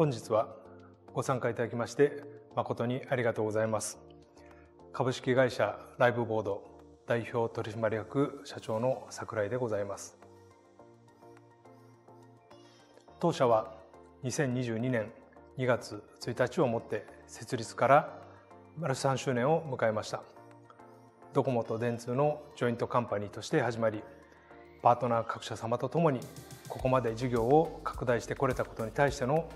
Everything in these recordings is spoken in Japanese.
本日はご参加いただきまして誠にありがとうございます株式会社ライブボード代表取締役社長の櫻井でございます当社は2022年2月1日をもって設立から丸3周年を迎えましたドコモと電通のジョイントカンパニーとして始まりパートナー各社様とともにここまで事業を拡大してこれたことに対しての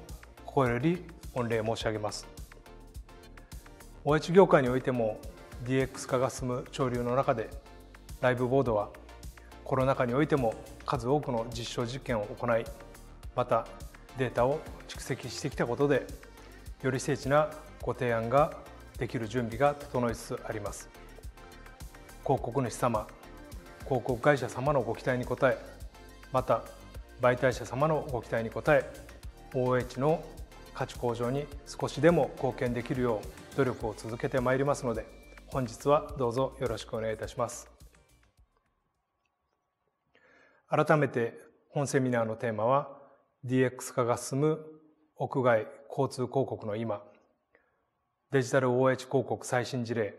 心より御礼申し上げます OH 業界においても DX 化が進む潮流の中でライブボードはコロナ禍においても数多くの実証実験を行いまたデータを蓄積してきたことでより精緻なご提案ができる準備が整いつつあります広告主様広告会社様のご期待に応えまた媒体者様のご期待に応え OH の価値向上に少しでも貢献できるよう努力を続けてまいりますので本日はどうぞよろしくお願いいたします改めて本セミナーのテーマは DX 化が進む屋外交通広告の今デジタル OH 広告最新事例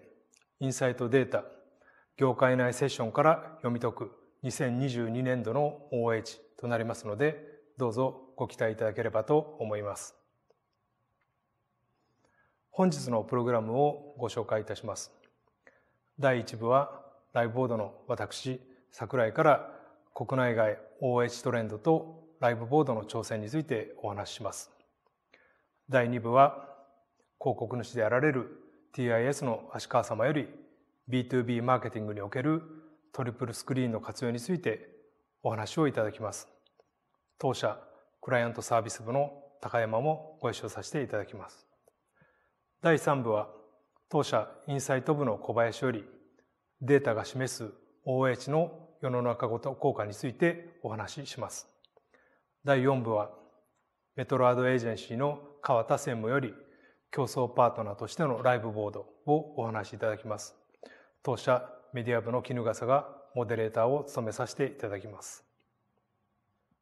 インサイトデータ業界内セッションから読み解く2022年度の OH となりますのでどうぞご期待いただければと思います。本日のプログラムをご紹介いたします。第1部はライブボードの私桜井から国内外 OH トレンドとライブボードの挑戦についてお話しします。第2部は広告主であられる TIS の足川様より B2B マーケティングにおけるトリプルスクリーンの活用についてお話をいただきます。当社クライアントサービス部の高山もご一緒させていただきます。第3部は当社インサイト部の小林よりデータが示す OH の世の中ごと効果についてお話しします。第4部はメトロアドエージェンシーの川田専務より競争パートナーとしてのライブボードをお話しいただきます。当社メディア部の絹笠がモデレーターを務めさせていただきます。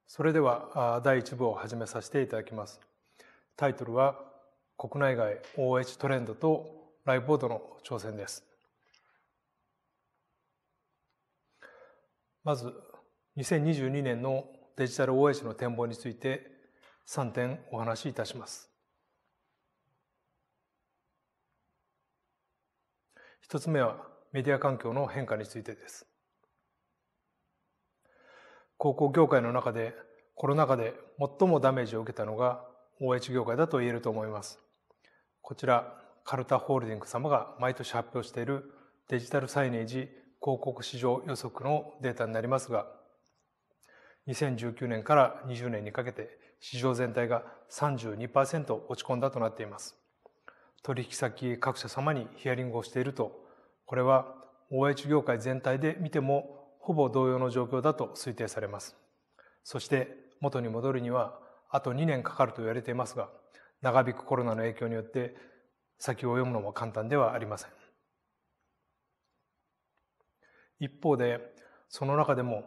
それでは第1部を始めさせていただきます。タイトルは国内外 OH トレンドとライブボードの挑戦です。まず2022年のデジタル OH の展望について3点お話しいたします。1つ目はメディア環境の変化についてです。高校業界の中でコロナ禍で最もダメージを受けたのが OH 業界だと言えると思います。こちら、カルタホールディングス様が毎年発表しているデジタルサイネージ広告市場予測のデータになりますが、2019年から20年にかけて市場全体が32%落ち込んだとなっています。取引先各社様にヒアリングをしていると、これは OH 業界全体で見てもほぼ同様の状況だと推定されます。そして元に戻るにはあと2年かかると言われていますが、長引くコロナの影響によって先を読むのも簡単ではありません一方でその中でも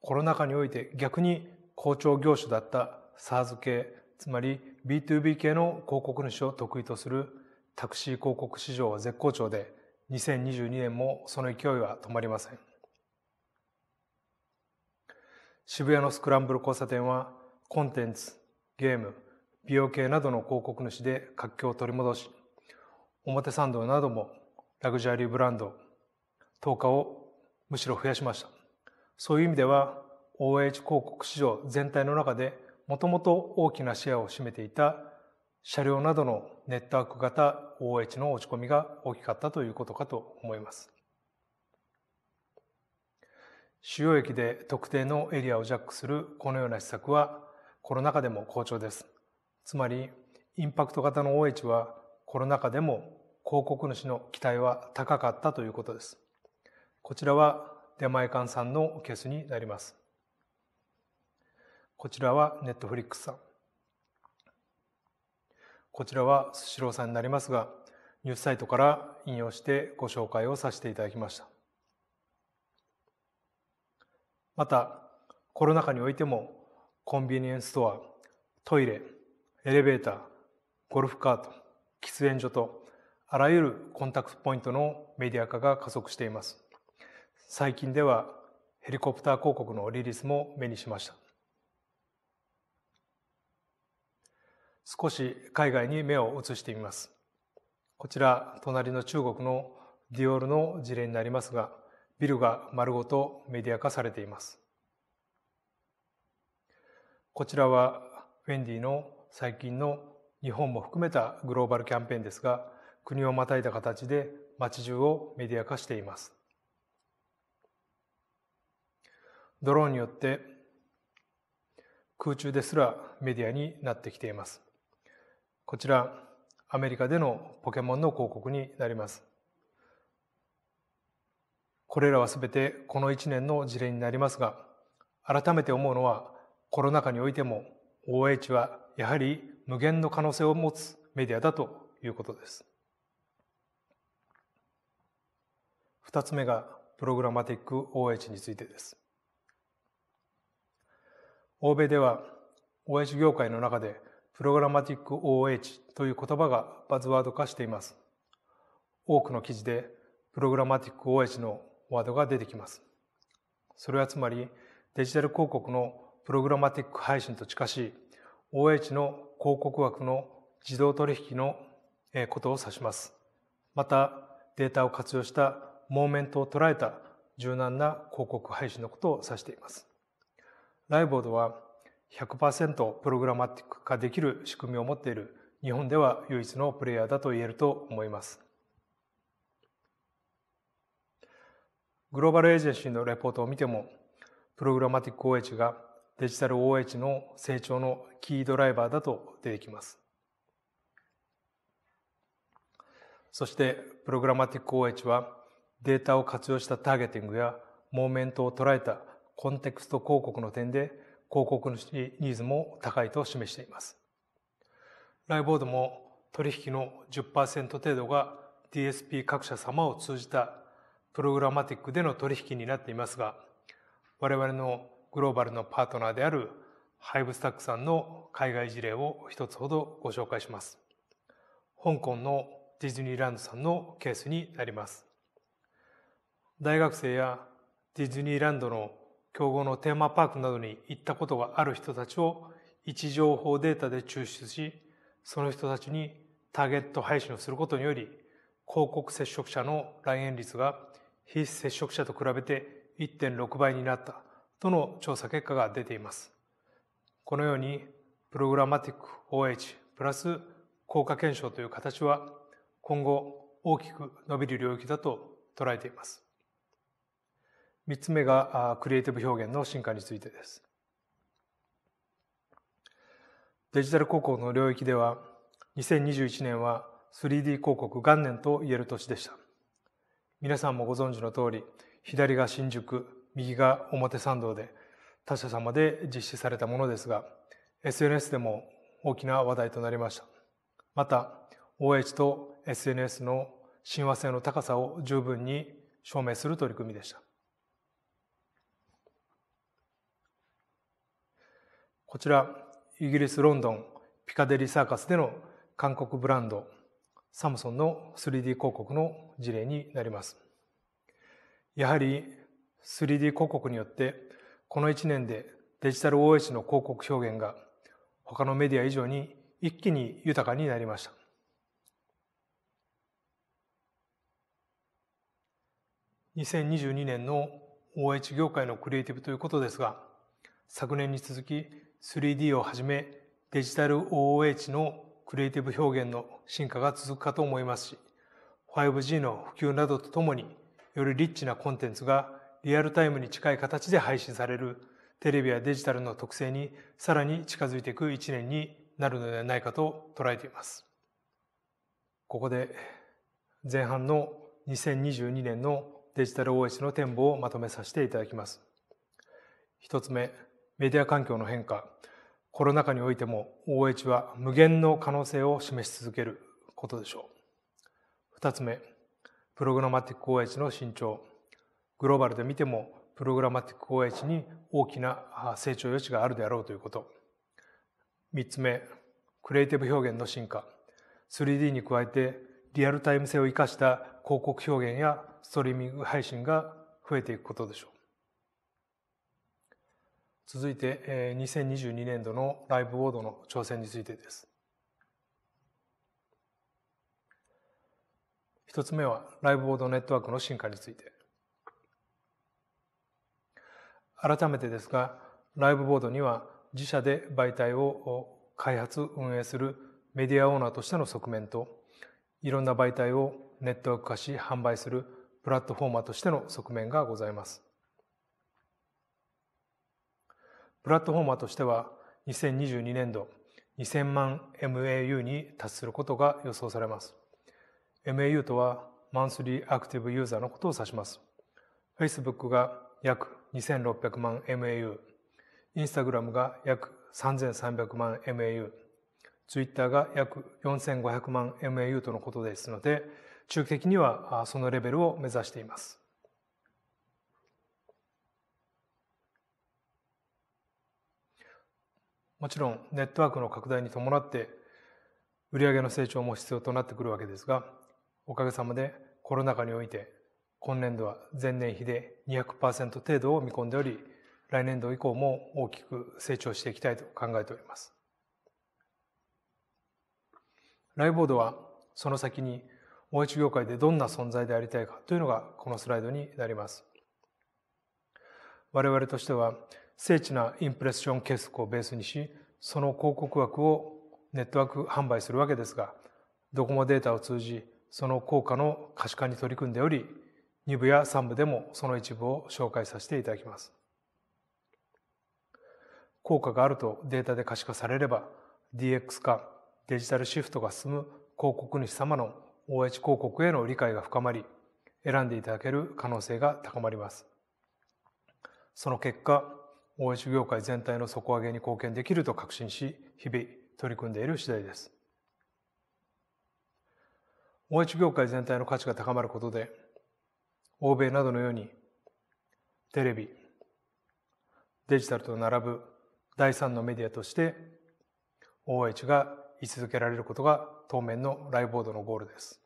コロナ禍において逆に好調業種だった SARS 系つまり B2B 系の広告主を得意とするタクシー広告市場は絶好調で2022年もその勢いは止まりません渋谷のスクランブル交差点はコンテンツゲーム美容系などの広告主で活気を取り戻し、表参道などもラグジュアリーブランド、投日をむしろ増やしました。そういう意味では OH 広告市場全体の中でもともと大きなシェアを占めていた車両などのネットワーク型 OH の落ち込みが大きかったということかと思います。主要駅で特定のエリアをジャックするこのような施策はコロナ禍でも好調です。つまりインパクト型の OH はコロナ禍でも広告主の期待は高かったということです。こちらは出前館さんのケースになります。こちらはネットフリックスさん。こちらはスシローさんになりますが、ニュースサイトから引用してご紹介をさせていただきました。また、コロナ禍においてもコンビニエンスストア、トイレ、エレベーター、ゴルフカート、喫煙所と、あらゆるコンタクトポイントのメディア化が加速しています。最近ではヘリコプター広告のリリースも目にしました。少し海外に目を移してみます。こちら、隣の中国のディオールの事例になりますが、ビルが丸ごとメディア化されています。こちらはウェンディの最近の日本も含めたグローバルキャンペーンですが国をまたいだ形で街中をメディア化していますドローンによって空中ですらメディアになってきていますこちらアメリカでのポケモンの広告になりますこれらはすべてこの1年の事例になりますが改めて思うのはコロナ禍においても OH はやはり無限の可能性を持つメディアだということです。2つ目がプログラマティック OH についてです。欧米では OH 業界の中でプログラマティック OH という言葉がバズワード化しています。多くの記事でプログラマティック OH のワードが出てきます。それはつまりデジタル広告のプログラマティック配信と近しい OH の広告枠の自動取引のことを指します。また、データを活用したモーメントを捉えた柔軟な広告配信のことを指しています。ライボードは100%プログラマティック化できる仕組みを持っている日本では唯一のプレイヤーだと言えると思います。グローバルエージェンシーのレポートを見ても、プログラマティック OH がデジタル OH の成長のキードライバーだと出てきます。そしてプログラマティック OH はデータを活用したターゲティングやモーメントを捉えたコンテクスト広告の点で広告のニーズも高いと示しています。ライボードも取引の10%程度が DSP 各社様を通じたプログラマティックでの取引になっていますが我々のグローバルのパートナーであるハイブスタックさんの海外事例を一つほどご紹介します。香港のディズニーランドさんのケースになります。大学生やディズニーランドの競合のテーマパークなどに行ったことがある人たちを位置情報データで抽出し、その人たちにターゲット配信をすることにより、広告接触者の来園率が非接触者と比べて1.6倍になったとの調査結果が出ています。このように、プログラマティック OH プラス効果検証という形は今後大きく伸びる領域だと捉えています。3つ目がクリエイティブ表現の進化についてです。デジタル広告の領域では2021年は 3D 広告元年と言える年でした。皆さんもご存知の通り左が新宿右が表参道で他社様で実施されたものですが、SNS でも大きな話題となりました。また、OH と SNS の親和性の高さを十分に証明する取り組みでした。こちら、イギリス・ロンドンピカデリーサーカスでの韓国ブランドサムソンの 3D 広告の事例になります。やはり 3D 広告によってこの1年でデジタル OH の広告表現が他のメディア以上に一気に豊かになりました。2022年の OH 業界のクリエイティブということですが昨年に続き 3D をはじめデジタル OOH のクリエイティブ表現の進化が続くかと思いますし 5G の普及などとともによりリッチなコンテンツがリアルタイムに近い形で配信されるテレビやデジタルの特性にさらに近づいていく一年になるのではないかと捉えています。ここで前半の2022年のデジタル OS の展望をまとめさせていただきます。一つ目、メディア環境の変化。コロナ禍においても OH は無限の可能性を示し続けることでしょう。二つ目、プログラマティック OH の伸長。グローバルで見てもプログラマティック OH に大きな成長余地があるであろうということ3つ目クリエイティブ表現の進化 3D に加えてリアルタイム性を生かした広告表現やストリーミング配信が増えていくことでしょう続いて2022年度のライブボードの挑戦についてです一つ目はライブボードネットワークの進化について改めてですが、ライブボードには自社で媒体を開発、運営するメディアオーナーとしての側面と、いろんな媒体をネットワーク化し販売するプラットフォーマーとしての側面がございます。プラットフォーマーとしては2022年度2000万 MAU に達することが予想されます。MAU とはマンスリーアクティブユーザーのことを指します。Facebook が約2600万 MAU、インスタグラムが約3300万 MAU、ツイッターが約4500万 MAU とのことですので、中期的にはそのレベルを目指しています。もちろんネットワークの拡大に伴って売上の成長も必要となってくるわけですがおかげさまでコロナ禍において今年度は前年比で200%程度を見込んでおり、来年度以降も大きく成長していきたいと考えております。ライボードはその先に OH 業界でどんな存在でありたいかというのがこのスライドになります。我々としては精緻なインプレッション計測をベースにし、その広告枠をネットワーク販売するわけですが、ドコモデータを通じ、その効果の可視化に取り組んでおり、2部や3部でもその一部を紹介させていただきます。効果があるとデータで可視化されれば DX 化デジタルシフトが進む広告主様の OH 広告への理解が深まり選んでいただける可能性が高まります。その結果 OH 業界全体の底上げに貢献できると確信し日々取り組んでいる次第です。OH 業界全体の価値が高まることで欧米などのようにテレビデジタルと並ぶ第三のメディアとして OH が位置づけられることが当面のライボードのゴールです。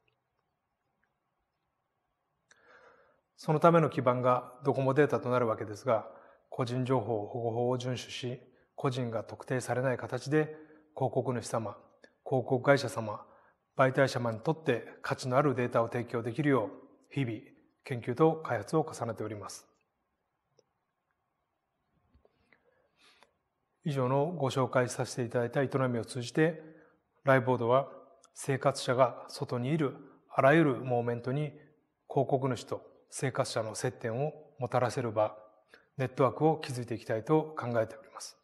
そのための基盤がドコモデータとなるわけですが、個人情報保護法を遵守し、個人が特定されない形で広告主様、広告会社様、媒体者様にとって価値のあるデータを提供できるよう、日々研究と開発を重ねております。以上のご紹介させていただいた営みを通じて、ライボードは生活者が外にいるあらゆるモーメントに広告主と生活者の接点をもたらせる場、ネットワークを築いていきたいと考えております。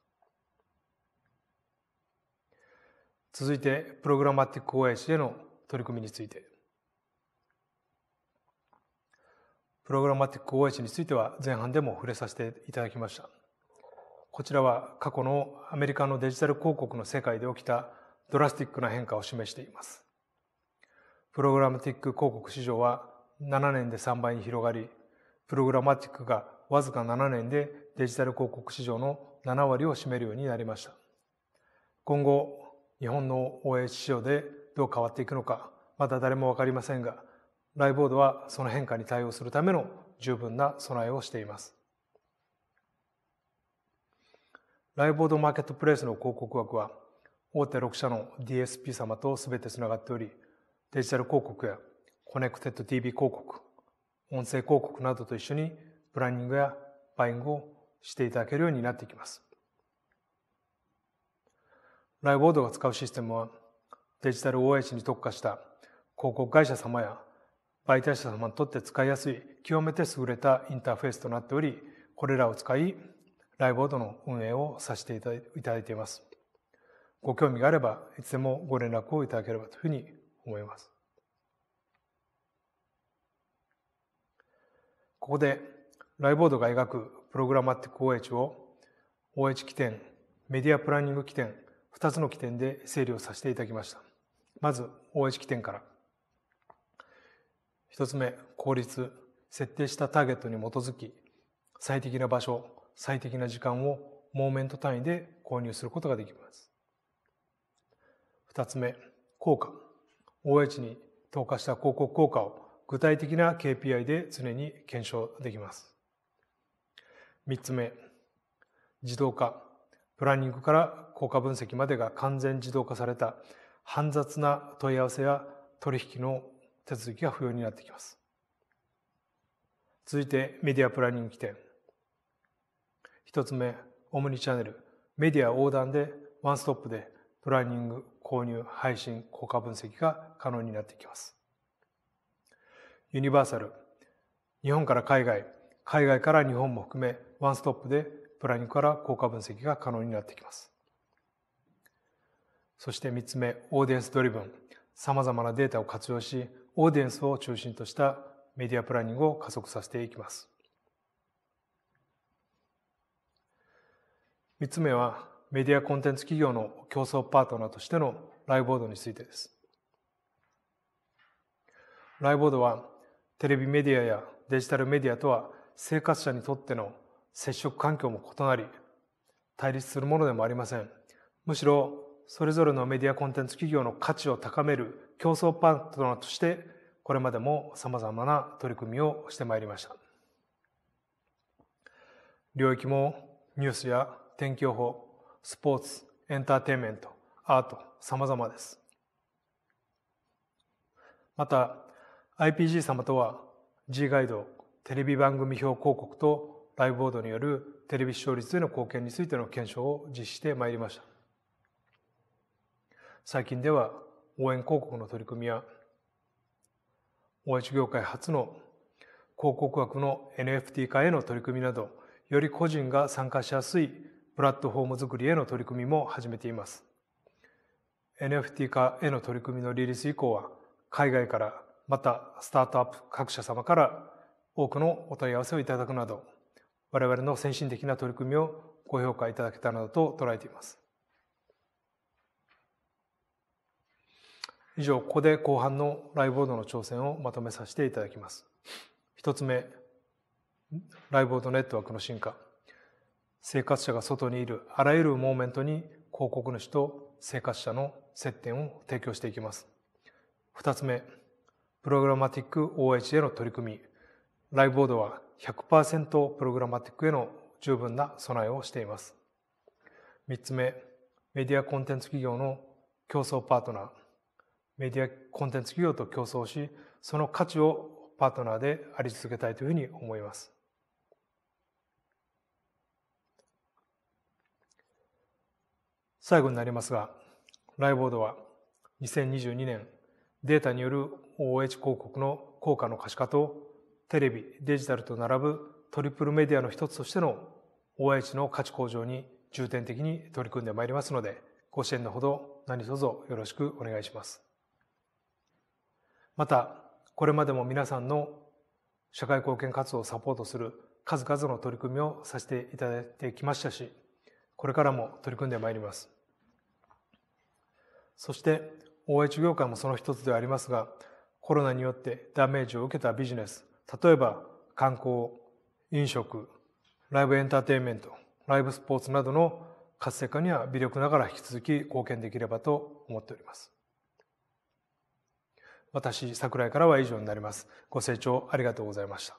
続いて、プログラマティック OS への取り組みについて。プログラマティック OS については前半でも触れさせていただきました。こちらは過去のアメリカのデジタル広告の世界で起きたドラスティックな変化を示しています。プログラマティック広告市場は7年で3倍に広がり、プログラマティックがわずか7年でデジタル広告市場の7割を占めるようになりました。今後、日本の OS 市場でどう変わっていくのか、まだ誰もわかりませんが、ライボードはその変化に対応するための十分な備えをしています。ライボードマーケットプレイスの広告枠は大手6社の DSP 様とすべてつながっておりデジタル広告やコネクテッド TV 広告音声広告などと一緒にプランニングやバイングをしていただけるようになっていきます。ライボードが使うシステムはデジタル OH に特化した広告会社様や媒体者様にとって使いやすい、極めて優れたインターフェースとなっており、これらを使い、ライブボードの運営をさせていただいています。ご興味があれば、いつでもご連絡をいただければというふうに思います。ここで、ライブボードが描くプログラマティック OH を OH 起点、メディアプランニング起点、2つの起点で整理をさせていただきました。まず OH 起点から。一つ目、効率。設定したターゲットに基づき、最適な場所、最適な時間をモーメント単位で購入することができます。二つ目、効果。OH に投下した広告効果を具体的な KPI で常に検証できます。3つ目、自動化。プランニングから効果分析までが完全自動化された煩雑な問い合わせや取引の手続きが不要になってきます。続いてメディアプランニング起点。一つ目、オムニチャンネル。メディア横断でワンストップでプランニング、購入、配信、効果分析が可能になってきます。ユニバーサル。日本から海外、海外から日本も含めワンストップでプランニングから効果分析が可能になってきます。そして3つ目、オーディエンスドリブン。さまざまなデータを活用し、オーディエンスを中心としたメディアプランニングを加速させていきます。3つ目はメディアコンテンツ企業の競争パートナーとしてのライブボードについてです。ライブボードはテレビメディアやデジタルメディアとは生活者にとっての接触環境も異なり対立するものでもありませんむしろそれぞれのメディアコンテンツ企業の価値を高める競争パートナーとしてこれまでもさまざまな取り組みをしてまいりました領域もニュースや天気予報スポーツエンターテインメントアートさまざまですまた IPG 様とは G ガイドテレビ番組表広告とライブボードによるテレビ視聴率への貢献についての検証を実施してまいりました最近では応援広告の取り組みや、応援業界初の広告枠の NFT 化への取り組みなど、より個人が参加しやすいプラットフォーム作りへの取り組みも始めています。NFT 化への取り組みのリリース以降は、海外から、またスタートアップ各社様から多くのお問い合わせをいただくなど、我々の先進的な取り組みをご評価いただけたらなどと捉えています。以上、ここで後半のライボードの挑戦をまとめさせていただきます。一つ目、ライボードネットワークの進化。生活者が外にいるあらゆるモーメントに広告主と生活者の接点を提供していきます。二つ目、プログラマティック OH への取り組み。ライボードは100%プログラマティックへの十分な備えをしています。三つ目、メディアコンテンツ企業の競争パートナー。メディアコンテンツ企業と競争し、その価値をパートナーであり続けたいというふうに思います。最後になりますが、ライボードは2022年データによる OH 広告の効果の可視化とテレビ、デジタルと並ぶトリプルメディアの一つとしての OH の価値向上に重点的に取り組んでまいりますので、ご支援のほど何卒よろしくお願いします。また、これまでも皆さんの社会貢献活動をサポートする数々の取り組みをさせていただいてきましたし、これからも取り組んでまいります。そして、OH 業界もその一つではありますが、コロナによってダメージを受けたビジネス、例えば観光、飲食、ライブエンターテインメント、ライブスポーツなどの活性化には微力ながら引き続き貢献できればと思っております。私、桜井からは以上になります。ご清聴ありがとうございました。